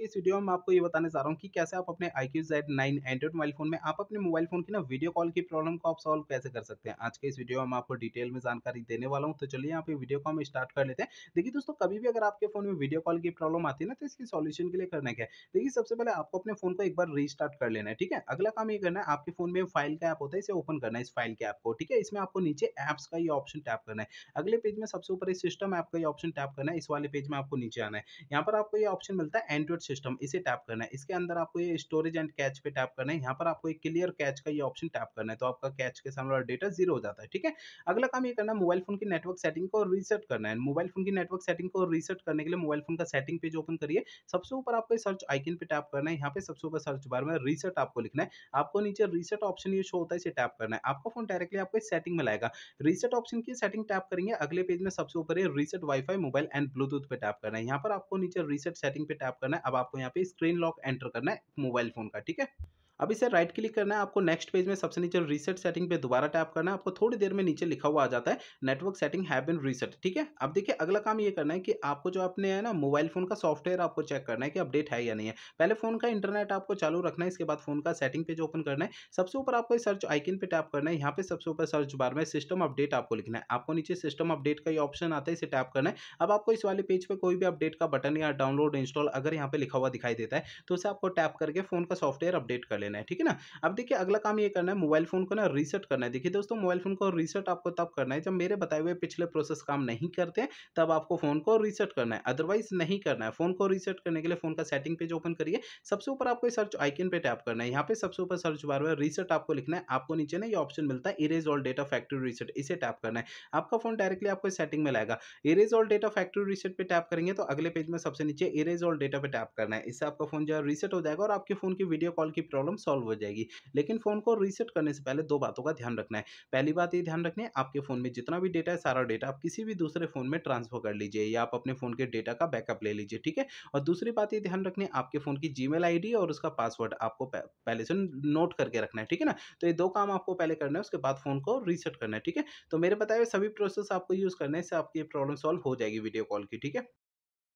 इस वीडियो में मैं आपको ये बताने जा रहा हूँ कि कैसे आप अपने iQOO Z nine android mobile phone में आप अपने मोबाइल फोन की ना वीडियो कॉल की प्रॉब्लम को आप सॉल्व कैसे कर सकते हैं आज के इस वीडियो में मैं आपको डिटेल में जानकारी देने वाला हूँ तो चलिए यहाँ पे वीडियो को हम स्टार्ट कर लेते हैं देखिए दोस्तों कभी भी अगर आपके फोन में वीडियो कॉल की प्रॉब्लम आती है ना तो इसकी सोल्यूशन के लिए करना क्या है देखिए सबसे पहले आपको अपने फोन को एक बार रिस्टार्ट कर लेना है ठीक है अगला काम ये करना है आपके फोन में फाइल का ऐप होता है इसे ओपन करना है इस फाइल के ऐप को ठीक है इसमें आपको नीचे ऐप्स का ये ऑप्शन टैप करना है अगले पेज में सबसे ऊपर सिस्टम ऐप का ये ऑप्शन टैप करना है इस वाले पेज में आपको नीचे आना है यहाँ पर आपको ये ऑप्शन मिलता है एंड्रॉइड सिस्टम इसे टैप करना है इसके अंदर आपको ये स्टोरेज एंड कैच पे टैप करना है यहाँ पर आपको एक क्लियर कैच का ये ऑप्शन टैप करना है तो आपका कैच के सामने डेटा जीरो हो जाता है ठीक है अगला काम ये करना है मोबाइल फोन की नेटवर्क सेटिंग को रीसेट करना है मोबाइल फोन की नेटवर्क सेटिंग को रीसेट करने के लिए मोबाइल फोन का सेटिंग पेज ओपन करिए सबसे ऊपर आपको सर्च आइकन पे टैप करना है यहाँ पे सबसे ऊपर सर्च बार में रीसेट आपको लिखना है आपको नीचे रीसेट ऑप्शन ये शो होता है इसे टैप करना है आपका फोन डायरेक्टली आपको सेटिंग में लाएगा रीसेट ऑप्शन की सेटिंग टैप करेंगे अगले पेज में सबसे ऊपर reset WiFi mobile and Bluetooth पे टैप करना है यहाँ पर आपको नीचे रीसेट सेटिंग पे टैप करना है अब आपको यहाँ पे स्क्रीन लॉक एंटर करना है मोबाइल फ़ोन का ठीक है अब इसे राइट क्लिक करना है आपको नेक्स्ट पेज में सबसे नीचे रीसेट सेटिंग पे दोबारा टैप करना है आपको थोड़ी देर में नीचे लिखा हुआ आ जाता है network setting have been reset ठीक है अब देखिए अगला काम ये करना है कि आपको जो आपने है ना मोबाइल फोन का सॉफ्टवेयर आपको चेक करना है कि अपडेट है या नहीं है पहले फोन का इंटरनेट आपको चालू रखना है इसके बाद फोन का सेटिंग पेज ओपन करना है सबसे ऊपर आपको सर्च आइकिन पर टैप करना है यहाँ पे सबसे ऊपर सर्च बार में सिस्टम अपडेट आपको लिखना है आपको नीचे सिस्टम अपडेट का ये ऑप्शन आता है इसे टैप करना है अब आपको इस वाले पेज पर कोई भी अपडेट का बटन या डाउनलोड इंस्टॉल अगर यहाँ पे लिखा हुआ दिखाई देता है तो उसे आपको टैप करके फोन का सॉफ्टवेयर अपडेट कर लेना है ठीक है ना अब देखिए अगला काम ये करना है मोबाइल फ़ोन को ना रीसेट करना है देखिए दोस्तों मोबाइल फ़ोन को रीसेट आपको तब करना है जब मेरे बताए हुए पिछले प्रोसेस काम नहीं करते हैं तब आपको फ़ोन को रीसेट करना है अदरवाइज नहीं करना है फ़ोन को रीसेट करने के लिए फ़ोन का सेटिंग पेज ओपन करिए सबसे ऊपर आपको सर्च आइकन पर टैप करना है यहाँ पे सबसे ऊपर सर्च बार में रीसेट आपको लिखना है आपको नीचे ना ये ऑप्शन मिलता है erase all data factory reset इसे टैप करना है आपका फ़ोन डायरेक्टली आपको सेटिंग में लाएगा erase all data factory reset पर टैप करेंगे तो अगले पेज में सबसे नीचे इरेज ऑल डेटा पे टैप करना है इससे आपका फ़ोन जो है रीसेट हो जाएगा और आपके फ़ोन की वीडियो कॉल की प्रॉब्लम प्रॉब्लम सॉल्व हो जाएगी लेकिन फ़ोन को रीसेट करने से पहले दो बातों का ध्यान रखना है पहली बात ये ध्यान रखना है आपके फ़ोन में जितना भी डेटा है सारा डेटा आप किसी भी दूसरे फ़ोन में ट्रांसफर कर लीजिए या आप अपने फ़ोन के डेटा का बैकअप ले लीजिए ठीक है और दूसरी बात ये ध्यान रखना है आपके फ़ोन की जी मेल और उसका पासवर्ड आपको पहले से नोट करके रखना है ठीक है ना तो ये दो काम आपको पहले करना है उसके बाद फ़ोन को रीसेट करना है ठीक है तो मेरे बताए हुए सभी प्रोसेस आपको यूज़ करने से आपकी प्रॉब्लम सॉल्व हो जाएगी वीडियो कॉल की ठीक है